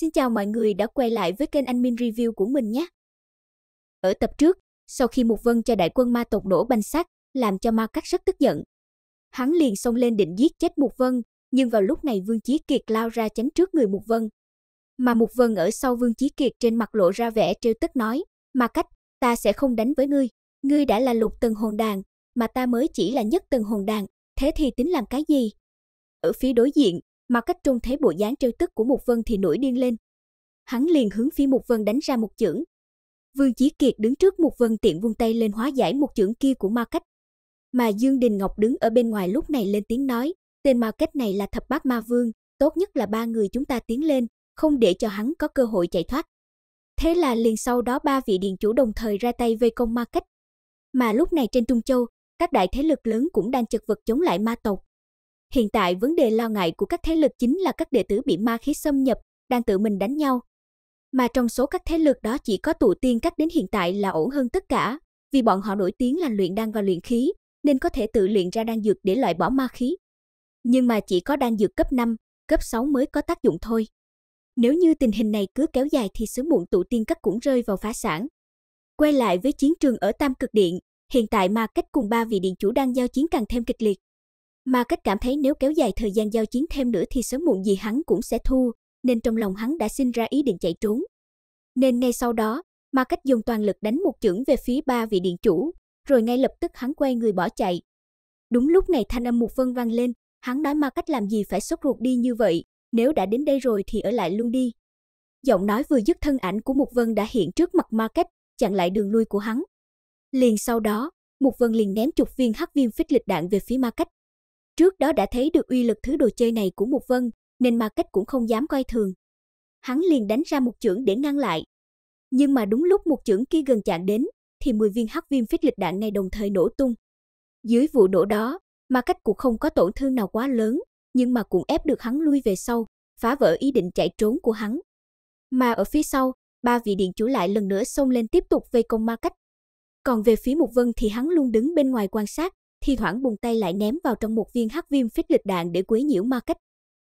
Xin chào mọi người đã quay lại với kênh Anh Minh Review của mình nhé. Ở tập trước, sau khi một Vân cho đại quân ma tộc nổ banh xác, làm cho Ma Cát rất tức giận. Hắn liền xông lên định giết chết một Vân, nhưng vào lúc này Vương Chí Kiệt lao ra tránh trước người một Vân. Mà một Vân ở sau Vương Chí Kiệt trên mặt lộ ra vẻ trêu tức nói, Ma Cách, ta sẽ không đánh với ngươi, ngươi đã là lục tầng hồn đàn, mà ta mới chỉ là nhất tầng hồn đàn, thế thì tính làm cái gì? Ở phía đối diện, mà cách trông thấy bộ dáng trêu tức của Mục Vân thì nổi điên lên. Hắn liền hướng phía Mục Vân đánh ra một chưởng. Vương Chí Kiệt đứng trước Mục Vân tiện vung tay lên hóa giải một chưởng kia của ma cách. Mà Dương Đình Ngọc đứng ở bên ngoài lúc này lên tiếng nói, tên ma cách này là thập bát ma vương, tốt nhất là ba người chúng ta tiến lên, không để cho hắn có cơ hội chạy thoát. Thế là liền sau đó ba vị điện chủ đồng thời ra tay vây công ma cách. Mà lúc này trên Trung Châu, các đại thế lực lớn cũng đang chật vật chống lại ma tộc, Hiện tại vấn đề lo ngại của các thế lực chính là các đệ tử bị ma khí xâm nhập, đang tự mình đánh nhau. Mà trong số các thế lực đó chỉ có tụ tiên các đến hiện tại là ổn hơn tất cả, vì bọn họ nổi tiếng là luyện đan và luyện khí, nên có thể tự luyện ra đan dược để loại bỏ ma khí. Nhưng mà chỉ có đan dược cấp 5, cấp 6 mới có tác dụng thôi. Nếu như tình hình này cứ kéo dài thì sớm muộn tụ tiên các cũng rơi vào phá sản. Quay lại với chiến trường ở Tam Cực Điện, hiện tại ma cách cùng ba vị điện chủ đang giao chiến càng thêm kịch liệt, mà cách cảm thấy nếu kéo dài thời gian giao chiến thêm nữa thì sớm muộn gì hắn cũng sẽ thua, nên trong lòng hắn đã sinh ra ý định chạy trốn. Nên ngay sau đó, ma cách dùng toàn lực đánh một chưởng về phía ba vị điện chủ, rồi ngay lập tức hắn quay người bỏ chạy. Đúng lúc này thanh âm một vân vang lên, hắn nói ma cách làm gì phải sốt ruột đi như vậy, nếu đã đến đây rồi thì ở lại luôn đi. Giọng nói vừa dứt thân ảnh của Mục Vân đã hiện trước mặt ma cách, chặn lại đường lui của hắn. Liền sau đó, Mục Vân liền ném chục viên hắc viêm phích lịch đạn về phía ma cách, Trước đó đã thấy được uy lực thứ đồ chơi này của Mục Vân, nên Ma Cách cũng không dám coi thường. Hắn liền đánh ra một chưởng để ngăn lại. Nhưng mà đúng lúc một chưởng kia gần chạm đến, thì 10 viên hắc viêm phích lịch đạn này đồng thời nổ tung. Dưới vụ nổ đó, Ma Cách cũng không có tổn thương nào quá lớn, nhưng mà cũng ép được hắn lui về sau, phá vỡ ý định chạy trốn của hắn. Mà ở phía sau, ba vị điện chủ lại lần nữa xông lên tiếp tục vây công Ma Cách. Còn về phía Mục Vân thì hắn luôn đứng bên ngoài quan sát, thi thoảng bùng tay lại ném vào trong một viên hắc viêm phích lịch đạn để quấy nhiễu ma cách